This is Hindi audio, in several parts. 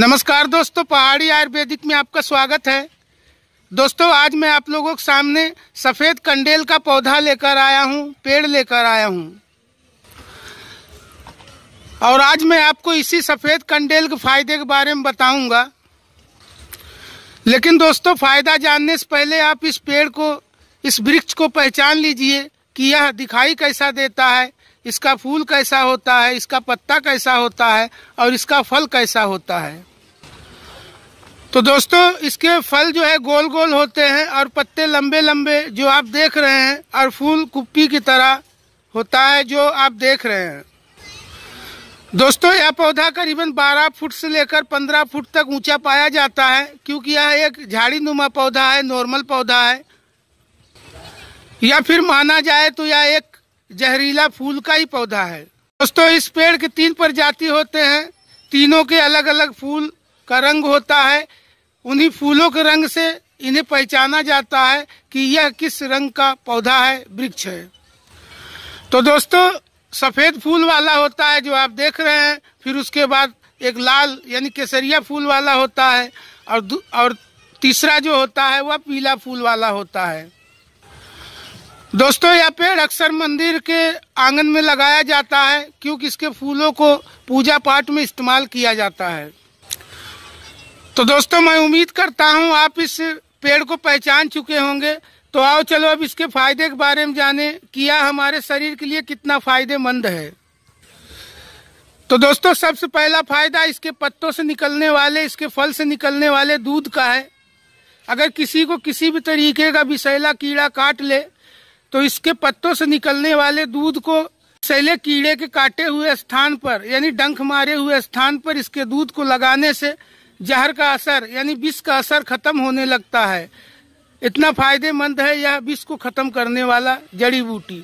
नमस्कार दोस्तों पहाड़ी आयुर्वेदिक में आपका स्वागत है दोस्तों आज मैं आप लोगों के सामने सफ़ेद कंडेल का पौधा लेकर आया हूँ पेड़ लेकर आया हूँ और आज मैं आपको इसी सफ़ेद कंडेल के फ़ायदे के बारे में बताऊंगा लेकिन दोस्तों फ़ायदा जानने से पहले आप इस पेड़ को इस वृक्ष को पहचान लीजिए कि यह दिखाई कैसा देता है इसका फूल कैसा होता है इसका पत्ता कैसा होता है और इसका फल कैसा होता है तो दोस्तों इसके फल जो है गोल गोल होते हैं और पत्ते लंबे लंबे जो आप देख रहे हैं और फूल कुप्पी की तरह होता है जो आप देख रहे हैं दोस्तों यह पौधा करीबन 12 फुट से लेकर 15 फुट तक ऊंचा पाया जाता है क्योंकि यह एक झाड़ी नुमा पौधा है नॉर्मल पौधा है या फिर माना जाए तो यह एक जहरीला फूल का ही पौधा है दोस्तों इस पेड़ के तीन प्रजाति होते हैं तीनों के अलग अलग फूल का रंग होता है उन्हीं फूलों के रंग से इन्हें पहचाना जाता है कि यह किस रंग का पौधा है वृक्ष है तो दोस्तों सफ़ेद फूल वाला होता है जो आप देख रहे हैं फिर उसके बाद एक लाल यानी केसरिया फूल वाला होता है और और तीसरा जो होता है वह पीला फूल वाला होता है दोस्तों यह पेड़ अक्सर मंदिर के आंगन में लगाया जाता है क्योंकि इसके फूलों को पूजा पाठ में इस्तेमाल किया जाता है तो दोस्तों मैं उम्मीद करता हूं आप इस पेड़ को पहचान चुके होंगे तो आओ चलो अब इसके फायदे के बारे में जाने कि यह हमारे शरीर के लिए कितना फायदेमंद है तो दोस्तों सबसे पहला फायदा इसके पत्तों से निकलने वाले इसके फल से निकलने वाले दूध का है अगर किसी को किसी भी तरीके का विषैला कीड़ा काट ले तो इसके पत्तों से निकलने वाले दूध को सैले कीड़े के काटे हुए स्थान पर यानी डंख मारे हुए स्थान पर इसके दूध को लगाने से जहर का असर यानी विष का असर खत्म होने लगता है इतना फायदेमंद है यह विष को खत्म करने वाला जड़ी बूटी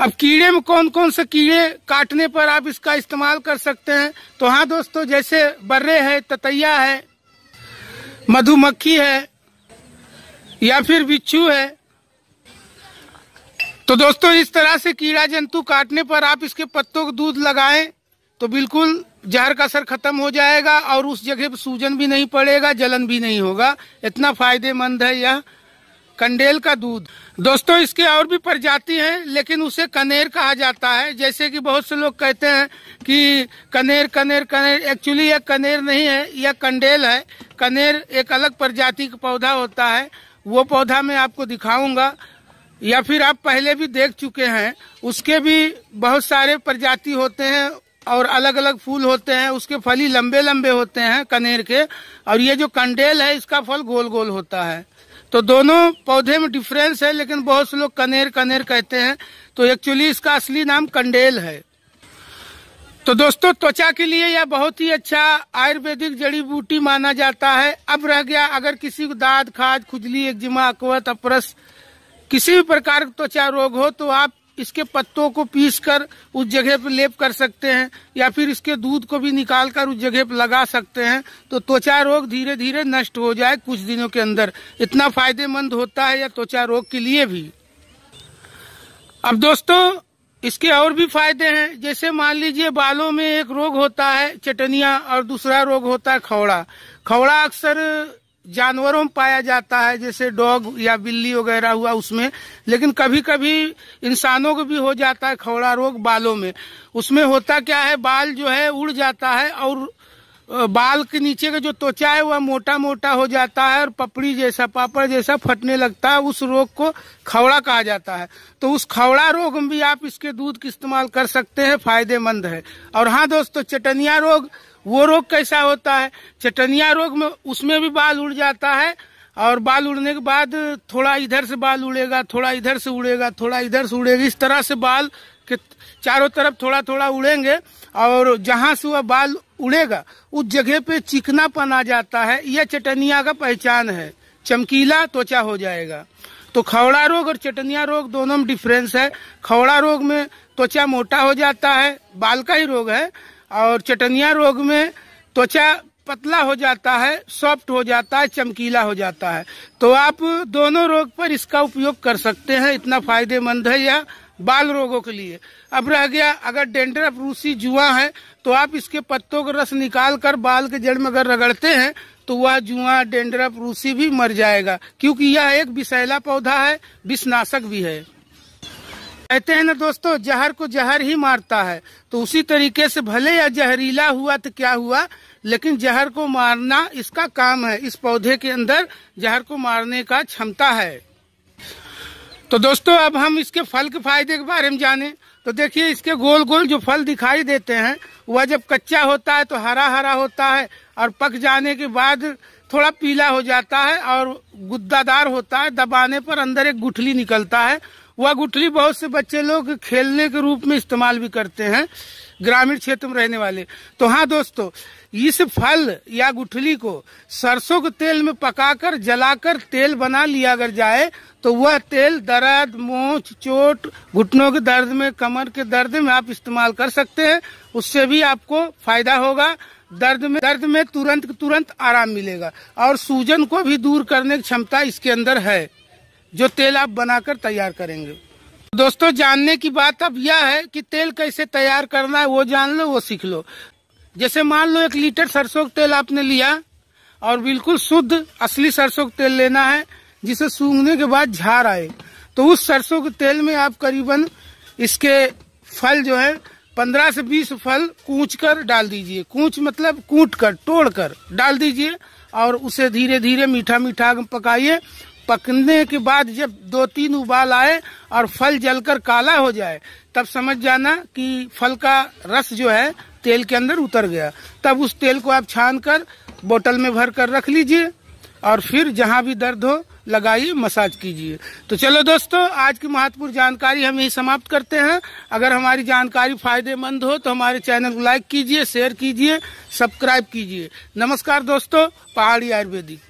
अब कीड़े में कौन कौन से कीड़े काटने पर आप इसका इस्तेमाल कर सकते हैं तो हाँ दोस्तों जैसे बर्रे है ततैया है मधुमक्खी है या फिर बिच्छू है तो दोस्तों इस तरह से कीड़ा जंतु काटने पर आप इसके पत्तों को दूध लगाएं तो बिल्कुल जहर का असर खत्म हो जाएगा और उस जगह पर सूजन भी नहीं पड़ेगा जलन भी नहीं होगा इतना फायदेमंद है यह कंडेल का दूध दोस्तों इसके और भी प्रजाति हैं लेकिन उसे कनेर कहा जाता है जैसे कि बहुत से लोग कहते हैं कि कनेर कनेर कनेर एक्चुअली यह कनेर नहीं है यह कंडेल है कनेर एक अलग प्रजाति का पौधा होता है वो पौधा मैं आपको दिखाऊंगा या फिर आप पहले भी देख चुके हैं उसके भी बहुत सारे प्रजाति होते हैं और अलग अलग फूल होते हैं उसके फली लंबे लंबे होते हैं कनेर के और ये जो कंडेल है इसका फल गोल गोल होता है तो दोनों पौधे में डिफरेंस है लेकिन बहुत से लोग कनेर कनेर कहते हैं तो एक्चुअली इसका असली नाम कंडेल है तो दोस्तों त्वचा के लिए यह बहुत ही अच्छा आयुर्वेदिक जड़ी बूटी माना जाता है अब रह गया अगर किसी को दाद खाद खुजली एक जिमा अकवत अपरस किसी भी प्रकार का त्वचा रोग हो तो आप इसके पत्तों को पीस कर उस जगह पर लेप कर सकते हैं या फिर इसके दूध को भी निकाल कर उस जगह पर लगा सकते हैं तो त्वचा रोग धीरे धीरे नष्ट हो जाए कुछ दिनों के अंदर इतना फायदेमंद होता है या त्वचा रोग के लिए भी अब दोस्तों इसके और भी फायदे हैं जैसे मान लीजिए बालों में एक रोग होता है चटनिया और दूसरा रोग होता है खौड़ा खौड़ा अक्सर जानवरों में पाया जाता है जैसे डॉग या बिल्ली वगैरह हुआ उसमें लेकिन कभी कभी इंसानों को भी हो जाता है खौड़ा रोग बालों में उसमें होता क्या है बाल जो है उड़ जाता है और बाल के नीचे का जो त्वचा है वह मोटा मोटा हो जाता है और पपड़ी जैसा पापड़ जैसा फटने लगता है उस रोग को खवड़ा कहा जाता है तो उस खवड़ा रोग में भी आप इसके दूध का इस्तेमाल कर सकते हैं फायदेमंद है और हाँ दोस्तों चटनिया रोग वो रोग कैसा होता है चटनिया रोग में उसमें भी बाल उड़ जाता है और बाल उड़ने के बाद थोड़ा इधर से बाल उड़ेगा थोड़ा इधर से उड़ेगा थोड़ा इधर से उड़ेगा इस तरह से बाल के चारों तरफ थोड़ा थोड़ा उड़ेंगे और जहाँ से वह बाल उड़ेगा उस जगह पे चिकनापन आ जाता है यह चटनिया का पहचान है चमकीला त्वचा हो जाएगा तो खवड़ा रोग और चटनिया रोग दोनों में डिफरेंस है खवड़ा रोग में त्वचा मोटा हो जाता है बाल का ही रोग है और चटनिया रोग में त्वचा पतला हो जाता है सॉफ्ट हो जाता है चमकीला हो जाता है तो आप दोनों रोग पर इसका उपयोग कर सकते हैं इतना फायदेमंद है यह बाल रोगों के लिए अब रह गया अगर डेंड्रफ रूसी जुआ है तो आप इसके पत्तों का रस निकाल कर बाल के जड़ में अगर रगड़ते हैं तो वह जुआ डेंड्रफ रूसी भी मर जाएगा क्योंकि यह एक विषैला पौधा है विषनाशक भी है कहते हैं ना दोस्तों जहर को जहर ही मारता है तो उसी तरीके से भले या जहरीला हुआ तो क्या हुआ लेकिन जहर को मारना इसका काम है इस पौधे के अंदर जहर को मारने का क्षमता है तो दोस्तों अब हम इसके फल के फायदे के बारे में जाने तो देखिए इसके गोल गोल जो फल दिखाई देते हैं वह जब कच्चा होता है तो हरा हरा होता है और पक जाने के बाद थोड़ा पीला हो जाता है और गुद्दादार होता है दबाने पर अंदर एक गुठली निकलता है वह गुठली बहुत से बच्चे लोग खेलने के रूप में इस्तेमाल भी करते हैं ग्रामीण क्षेत्र में रहने वाले तो हाँ दोस्तों इस फल या गुठली को सरसों के तेल में पकाकर जलाकर तेल बना लिया अगर जाए तो वह तेल दर्द मोच चोट घुटनों के दर्द में कमर के दर्द में आप इस्तेमाल कर सकते हैं उससे भी आपको फायदा होगा दर्द में दर्द में तुरंत तुरंत आराम मिलेगा और सूजन को भी दूर करने की क्षमता इसके अंदर है जो तेल आप बनाकर तैयार करेंगे दोस्तों जानने की बात अब यह है कि तेल कैसे तैयार करना है वो जान लो वो सीख लो जैसे मान लो एक लीटर सरसों का तेल आपने लिया और बिल्कुल शुद्ध असली सरसों का तेल लेना है जिसे सूंघने के बाद झार आए तो उस सरसों के तेल में आप करीबन इसके फल जो है पंद्रह से बीस फल कूच कर डाल दीजिए कूच मतलब कूट कर तोड़ कर डाल दीजिए और उसे धीरे धीरे मीठा मीठा पकाइए पकने के बाद जब दो तीन उबाल आए और फल जलकर काला हो जाए तब समझ जाना कि फल का रस जो है तेल के अंदर उतर गया तब उस तेल को आप छान कर बोतल में भर कर रख लीजिए और फिर जहाँ भी दर्द हो लगाइए मसाज कीजिए तो चलो दोस्तों आज की महत्वपूर्ण जानकारी हम यही समाप्त करते हैं अगर हमारी जानकारी फायदेमंद हो तो हमारे चैनल को लाइक कीजिए शेयर कीजिए सब्सक्राइब कीजिए नमस्कार दोस्तों पहाड़ी आयुर्वेदिक